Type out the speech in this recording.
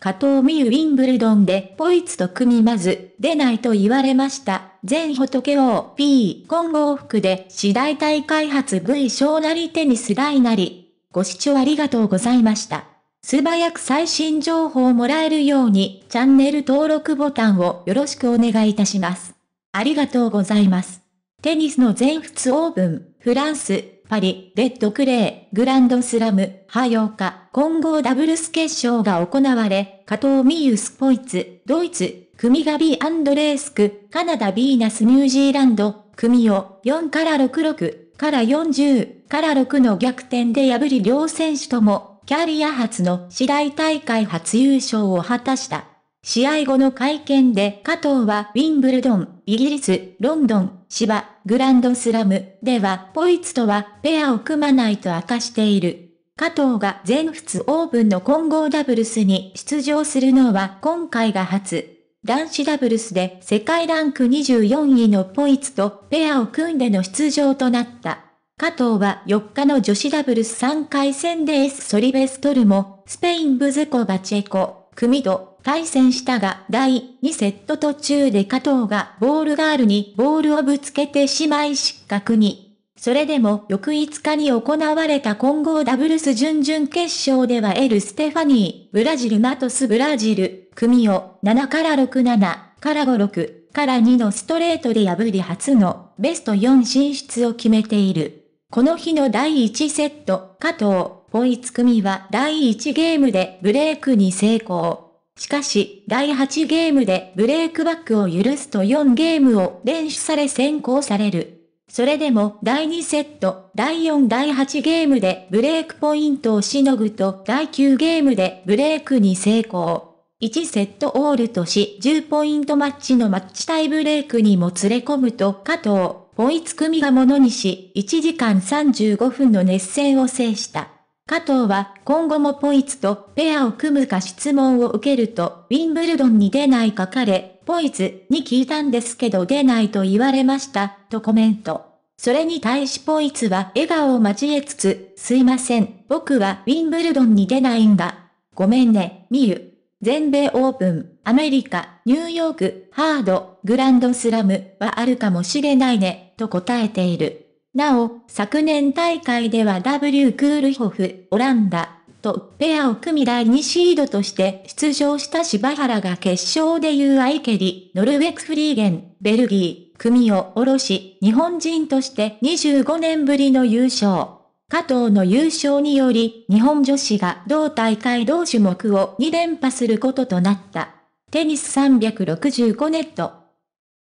加藤美優ウィンブルドンでポイツと組みまず、出ないと言われました。全仏王 P 混合服で次第大開発 V 小なりテニス大なり。ご視聴ありがとうございました。素早く最新情報をもらえるようにチャンネル登録ボタンをよろしくお願いいたします。ありがとうございます。テニスの全仏オープン、フランス、パリ、レッドクレー、グランドスラム、ハヨーカ、混合ダブルス決勝が行われ、加藤美優スポイツ、ドイツ、組がドレースク、カナダビーナスニュージーランド、組を4から66から40から6の逆転で破り両選手とも、キャリア初の次第大会初優勝を果たした。試合後の会見で加藤はウィンブルドン、イギリス、ロンドン、芝、グランドスラムではポイツとはペアを組まないと明かしている。加藤が全仏オープンの混合ダブルスに出場するのは今回が初。男子ダブルスで世界ランク24位のポイツとペアを組んでの出場となった。加藤は4日の女子ダブルス3回戦でエス・ソリベストルも、スペイン・ブズコ・バチェコ、組と対戦したが、第2セット途中で加藤がボールガールにボールをぶつけてしまい失格に。それでも翌5日に行われた混合ダブルス準々決勝ではエル・ステファニー、ブラジルマトスブラジル、組を7から67から56から2のストレートで破り初のベスト4進出を決めている。この日の第1セット、加藤、ポイツ組は第1ゲームでブレークに成功。しかし、第8ゲームでブレイクバックを許すと4ゲームを連取され先行される。それでも第2セット、第4第8ゲームでブレイクポイントをしのぐと第9ゲームでブレイクに成功。1セットオールとし10ポイントマッチのマッチタイブレイクにも連れ込むと加藤、ポイツ組がものにし1時間35分の熱戦を制した。加藤は今後もポイツとペアを組むか質問を受けると、ウィンブルドンに出ないか彼、ポイツに聞いたんですけど出ないと言われました、とコメント。それに対しポイツは笑顔を交えつつ、すいません、僕はウィンブルドンに出ないんだ。ごめんね、ミユ。全米オープン、アメリカ、ニューヨーク、ハード、グランドスラムはあるかもしれないね、と答えている。なお、昨年大会では W クールホフ、オランダ、とペアを組み第2シードとして出場した柴原が決勝で UI 蹴り、ノルウェクフリーゲン、ベルギー、組を下ろし、日本人として25年ぶりの優勝。加藤の優勝により、日本女子が同大会同種目を2連覇することとなった。テニス365ネット。